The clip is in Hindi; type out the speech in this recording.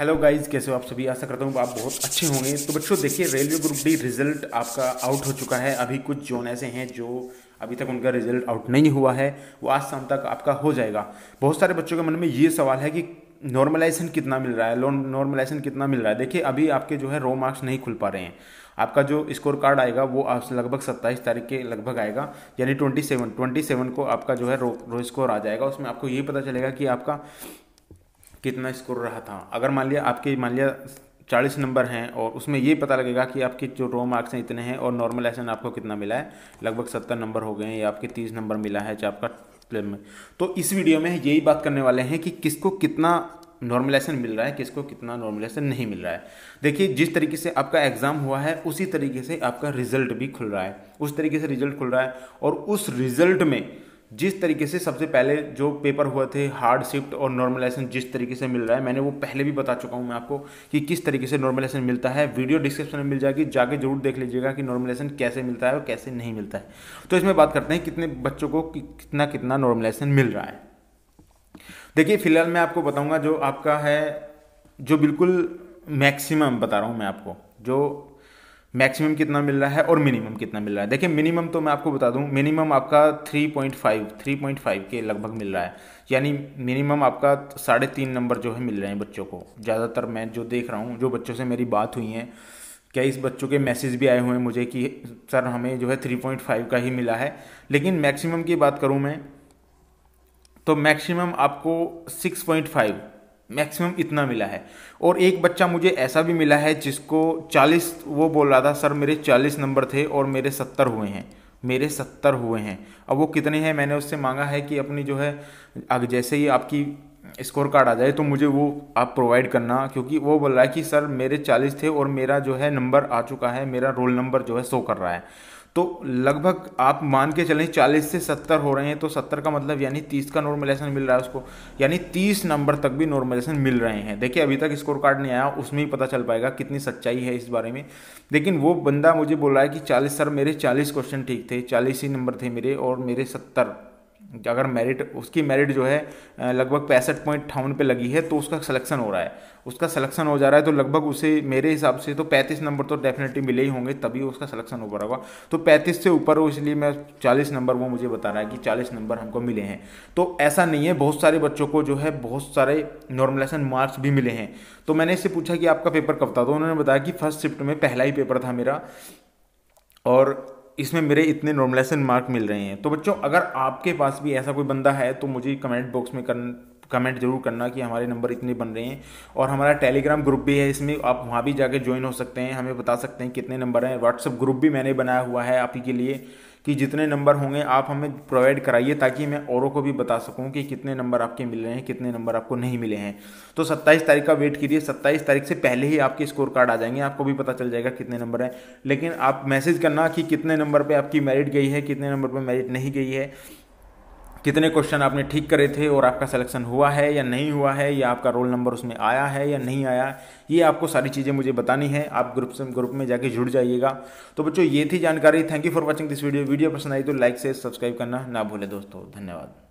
हेलो गाइस कैसे हो आप सभी आशा करता हूँ आप बहुत अच्छे होंगे तो बच्चों देखिए रेलवे ग्रुप डी रिजल्ट आपका आउट हो चुका है अभी कुछ जोन ऐसे हैं जो अभी तक उनका रिजल्ट आउट नहीं हुआ है वो आज शाम तक आपका हो जाएगा बहुत सारे बच्चों के मन में ये सवाल है कि नॉर्मलाइजेशन कितना मिल रहा है लोन नॉर्मलाइजेशन कितना मिल रहा है देखिए अभी आपके जो है रो मार्क्स नहीं खुल पा रहे हैं आपका जो स्कोर कार्ड आएगा वो आप लगभग सत्ताईस तारीख के लगभग आएगा यानी ट्वेंटी सेवन ट्वेंटी सेवन को आपका जो है रो रो स्कोर आ जाएगा उसमें आपको ये पता चलेगा कि आपका कितना स्कोर रहा था अगर मान लिया आपके मान लिया चालीस नंबर हैं और उसमें ये पता लगेगा कि आपके जो रो मार्क्स हैं इतने हैं और नॉर्मल एसन आपको कितना मिला है लगभग सत्तर नंबर हो गए हैं या आपके तीस नंबर मिला है चाहे आपका प्लेन में तो इस वीडियो में यही बात करने वाले हैं कि किसको कितना नॉर्मलाइजेशन मिल रहा है किसको कितना नॉर्मलाइजेशन नहीं मिल रहा है देखिए जिस तरीके से आपका एग्ज़ाम हुआ है उसी तरीके से आपका रिजल्ट भी खुल रहा है उस तरीके से रिजल्ट खुल रहा है और उस रिजल्ट में जिस तरीके से सबसे पहले जो पेपर हुए थे हार्ड शिफ्ट और नॉर्मलाइजेशन जिस तरीके से मिल रहा है मैंने वो पहले भी बता चुका हूँ मैं आपको कि किस तरीके से नॉर्मलाइजेशन मिलता है वीडियो डिस्क्रिप्शन में मिल जाएगी जाके जरूर देख लीजिएगा कि नॉर्मलाइजेशन कैसे मिलता है और कैसे नहीं मिलता है तो इसमें बात करते हैं कितने बच्चों को कितना कितना नॉर्मलाइजेशन मिल रहा है देखिए फिलहाल मैं आपको बताऊँगा जो आपका है जो बिल्कुल मैक्सिमम बता रहा हूँ मैं आपको जो मैक्सिमम कितना मिल रहा है और मिनिमम कितना मिल रहा है देखिए मिनिमम तो मैं आपको बता दूं मिनिमम आपका 3.5 3.5 के लगभग मिल रहा है यानी मिनिमम आपका साढ़े तीन नंबर जो है मिल रहे हैं बच्चों को ज़्यादातर मैं जो देख रहा हूँ जो बच्चों से मेरी बात हुई है क्या इस बच्चों के मैसेज भी आए हुए हैं मुझे कि सर हमें जो है थ्री का ही मिला है लेकिन मैक्सिमम की बात करूँ मैं तो मैक्सिमम आपको सिक्स मैक्सिमम इतना मिला है और एक बच्चा मुझे ऐसा भी मिला है जिसको चालीस वो बोल रहा था सर मेरे चालीस नंबर थे और मेरे सत्तर हुए हैं मेरे सत्तर हुए हैं अब वो कितने हैं मैंने उससे मांगा है कि अपनी जो है जैसे ही आपकी स्कोर कार्ड आ जाए तो मुझे वो आप प्रोवाइड करना क्योंकि वो बोल रहा है कि सर मेरे चालीस थे और मेरा जो है नंबर आ चुका है मेरा रोल नंबर जो है शो कर रहा है तो लगभग आप मान के चलें चालीस से सत्तर हो रहे हैं तो सत्तर का मतलब यानी तीस का नॉर्मलाइजेशन मिल रहा है उसको यानी तीस नंबर तक भी नॉर्मलाइजेशन मिल रहे हैं देखिए अभी तक स्कोर कार्ड नहीं आया उसमें ही पता चल पाएगा कितनी सच्चाई है इस बारे में लेकिन वो बंदा मुझे बोल रहा है कि चालीस सर मेरे चालीस क्वेश्चन ठीक थे चालीस ही नंबर थे मेरे और मेरे सत्तर अगर मेरिट उसकी मेरिट जो है लगभग पैंसठ पॉइंट अठावन पे लगी है तो उसका सिलेक्शन हो रहा है उसका सिलेक्शन हो जा रहा है तो लगभग उसे मेरे हिसाब से तो पैंतीस नंबर तो डेफिनेटली मिले ही होंगे तभी उसका सिलेक्शन हो पा होगा तो पैंतीस से ऊपर हो इसलिए मैं चालीस नंबर वो मुझे बता रहा है कि चालीस नंबर हमको मिले हैं तो ऐसा नहीं है बहुत सारे बच्चों को जो है बहुत सारे नॉर्मलाइजेशन मार्क्स भी मिले हैं तो मैंने इससे पूछा कि आपका पेपर कब था तो उन्होंने बताया कि फर्स्ट शिफ्ट में पहला ही पेपर था मेरा और इसमें मेरे इतने नॉर्मलाइजेशन मार्क मिल रहे हैं तो बच्चों अगर आपके पास भी ऐसा कोई बंदा है तो मुझे कमेंट बॉक्स में कर कमेंट जरूर करना कि हमारे नंबर इतने बन रहे हैं और हमारा टेलीग्राम ग्रुप भी है इसमें आप वहाँ भी जाके ज्वाइन हो सकते हैं हमें बता सकते हैं कितने नंबर हैं व्हाट्सअप ग्रुप भी मैंने बनाया हुआ है आप ही के लिए कि जितने नंबर होंगे आप हमें प्रोवाइड कराइए ताकि मैं औरों को भी बता सकूं कि कितने नंबर आपके मिल रहे हैं कितने नंबर आपको नहीं मिले हैं तो सत्ताईस तारीख का वेट कीजिए सत्ताईस तारीख से पहले ही आपके स्कोर कार्ड आ जाएंगे आपको भी पता चल जाएगा कितने नंबर हैं लेकिन आप मैसेज करना कि कितने नंबर पर आपकी मेरिट गई है कितने नंबर पर मेरिट नहीं गई है कितने क्वेश्चन आपने ठीक करे थे और आपका सिलेक्शन हुआ है या नहीं हुआ है या आपका रोल नंबर उसमें आया है या नहीं आया ये आपको सारी चीज़ें मुझे बतानी है आप ग्रुप से ग्रुप में जाके जुड़ जाइएगा तो बच्चों ये थी जानकारी thank you for watching this video video पसंद आई तो लाइक से सब्सक्राइब करना ना भूलें दोस्तों धन्यवाद